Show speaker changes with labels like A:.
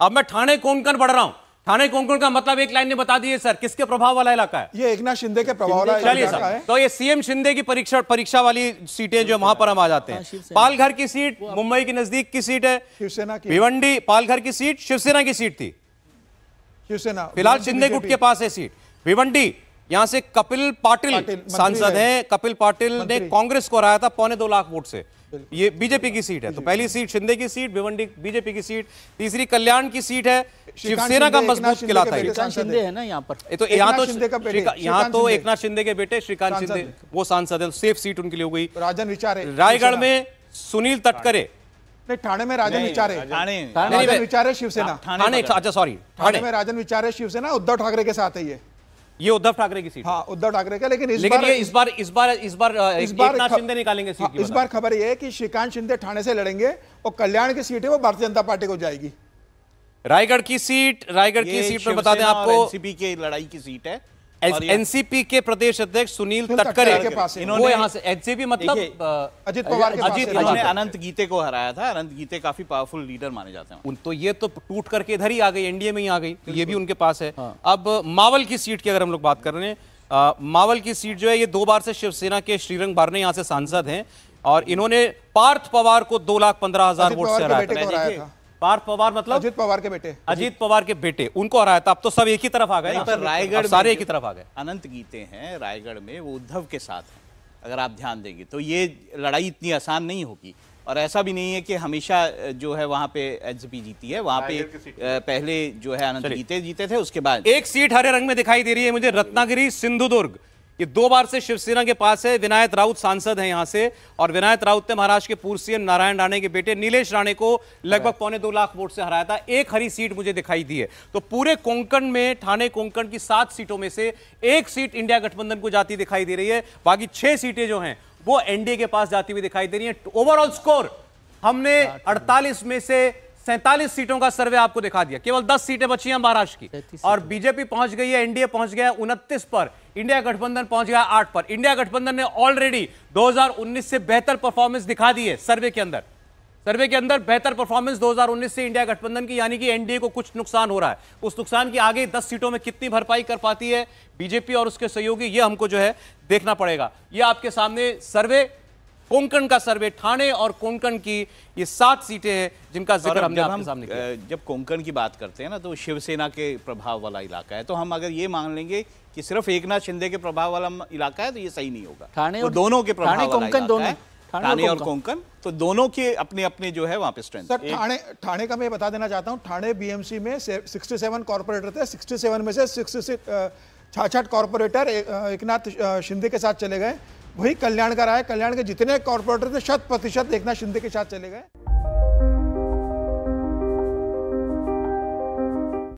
A: अब मैं थाने कोंकण बढ़ रहा हूं थाने कोंकण का मतलब एक लाइन ने बता दिए सर किसके प्रभाव वाला इलाका है
B: ये एकनाथ शिंदे के प्रभाव वाला चलिए सर
A: तो ये सीएम शिंदे की परीक्षा परीक्षा वाली सीटें जो वहां पर हम आ जाते हैं हाँ, पालघर की सीट मुंबई के नजदीक की सीट है शिवसेना की भिवंडी पालघर की सीट शिवसेना की सीट थी
B: शिवसेना फिलहाल शिंदे गुट के
A: पास है सीट भिवंडी यहां से कपिल पाटिल सांसद हैं कपिल पाटिल ने कांग्रेस को हराया था पौने दो लाख वोट से ये बीजेपी की सीट है तो पहली सीट शिंदे की सीट भिवंडी बीजेपी की सीट तीसरी कल्याण की सीट है शिवसेना का मजबूत किला था शिंदे है ना यहाँ पर तो यहाँ तो यहाँ तो एक शिंदे के बेटे श्रीकांत शिंदे वो सांसद है सेफ सीट उनके लिए हो गई राजन विचार रायगढ़ में सुनील तटकरे
B: नहीं ठाणे में राजन विचारे
A: ठाणे राजन
B: विचारे शिवसेना अच्छा सॉरी अच्छा, ठाणे में राजन विचारे शिवसेना उद्धव ठाकरे के साथ है ये
A: ये उद्धव ठाकरे की सीट हाँ उद्धव ठाकरे का लेकिन इस लेकिन बार, ये इस बार इस बार इस बार इस बार एकनाथ शिंदे निकालेंगे सीट हाँ, इस बार
B: मतलब। खबर ये है कि श्रीकांत शिंदे ठाणे से लड़ेंगे और कल्याण की सीट है वो भारतीय जनता पार्टी को जाएगी
A: रायगढ़ की सीट रायगढ़
B: की
C: सीट पर बता दें आपको एनसीपी की लड़ाई की सीट है एनसीपी
A: के प्रदेश अध्यक्ष सुनील तटकरे के पास इन्होंने यहाँ से एनसीपी मतलब
C: अजीत पवार अजीत इन्होंने अनंत गीते को हराया था अनंत गीते काफी पावरफुल लीडर माने जाते हैं तो ये तो टूट
A: करके इधर ही आ गई एनडीए में ही आ गई तो ये भी उनके पास है हाँ। अब मावल की सीट की अगर हम लोग बात कर रहे हैं मावल की सीट जो है ये दो बार से शिवसेना के श्रीरंग भारने यहाँ से सांसद हैं और इन्होंने पार्थ पवार को दो लाख पंद्रह हजार वोट से हराया था पार्थ पवार मतलब अजीत पवार के बेटे अजीत पवार के बेटे उनको हराया था अब तो सब एक ही तरफ आ गए पर रायगढ़ सारे एक ही तरफ आ गए
C: अनंत गीते हैं रायगढ़ में वो उद्धव के साथ हैं अगर आप ध्यान देंगे तो ये लड़ाई इतनी आसान नहीं होगी और ऐसा भी नहीं है कि हमेशा जो है वहाँ पे एनसीपी जीती है वहाँ पे पहले जो है अनंत गीते जीते थे उसके बाद
A: एक सीट हरे रंग में दिखाई दे रही है मुझे रत्नागिरी सिंधुदुर्ग ये दो बार से शिवसेना के पास है विनायत राउत सांसद हैं यहाँ से और विनायत राउत ने महाराष्ट्र के पूर्व सीएम नारायण राणे के बेटे नीलेश राणे को लगभग पौने दो लाख वोट से हराया था एक हरी सीट मुझे दिखाई दी है तो पूरे कोंकण में ठाणे कोंकण की सात सीटों में से एक सीट इंडिया गठबंधन को जाती दिखाई दे रही है बाकी छह सीटें जो है वो एनडीए के पास जाती हुई दिखाई दे रही है ओवरऑल स्कोर हमने अड़तालीस में से सैंतालीस सीटों का सर्वे आपको दिखा दिया केवल दस सीटें बची हैं महाराष्ट्र की और बीजेपी पहुंच गई है एनडीए पहुंच गया उनतीस पर इंडिया गठबंधन पहुंच गया आठ पर इंडिया गठबंधन ने ऑलरेडी 2019 से बेहतर परफॉर्मेंस दिखा दी है सर्वे के अंदर सर्वे के अंदर बेहतर परफॉर्मेंस 2019 से इंडिया गठबंधन की यानी कि एनडीए को कुछ नुकसान हो रहा है उस नुकसान की आगे 10 सीटों में कितनी भरपाई कर पाती है बीजेपी और उसके सहयोगी यह हमको जो है देखना पड़ेगा यह आपके सामने सर्वे कोंकण का सर्वे ठाणे और कोंकण की ये सात सीटें हैं जिनका जिक्र हमने आपके सामने
C: किया जब कोंकण की बात करते हैं ना तो शिवसेना के प्रभाव वाला इलाका है तो हम अगर ये मान लेंगे कि सिर्फ एक नाथ शिंदे के प्रभाव वाला इलाका है तो ये सही नहीं होगा ठाणे और दोनों के प्रभाव कोंकण दोनों ठाणे और कोंकण तो दोनों के अपने अपने जो है वहाँ पे स्ट्रेंथ सर ठाणे
B: ठाणे का मैं बता देना चाहता हूँ ठाणे बीएमसी में सिक्सटी सेवन कॉर्पोरेटर थे सिक्सटी सेवन में से सिक्सटी कॉर्पोरेटर एक नाथ शिंदे के साथ चले गए वही कल्याण का रहा है कल्याण के जितने कॉरपोरेटर थे शत प्रतिशत देखना शिंदे के साथ चले गए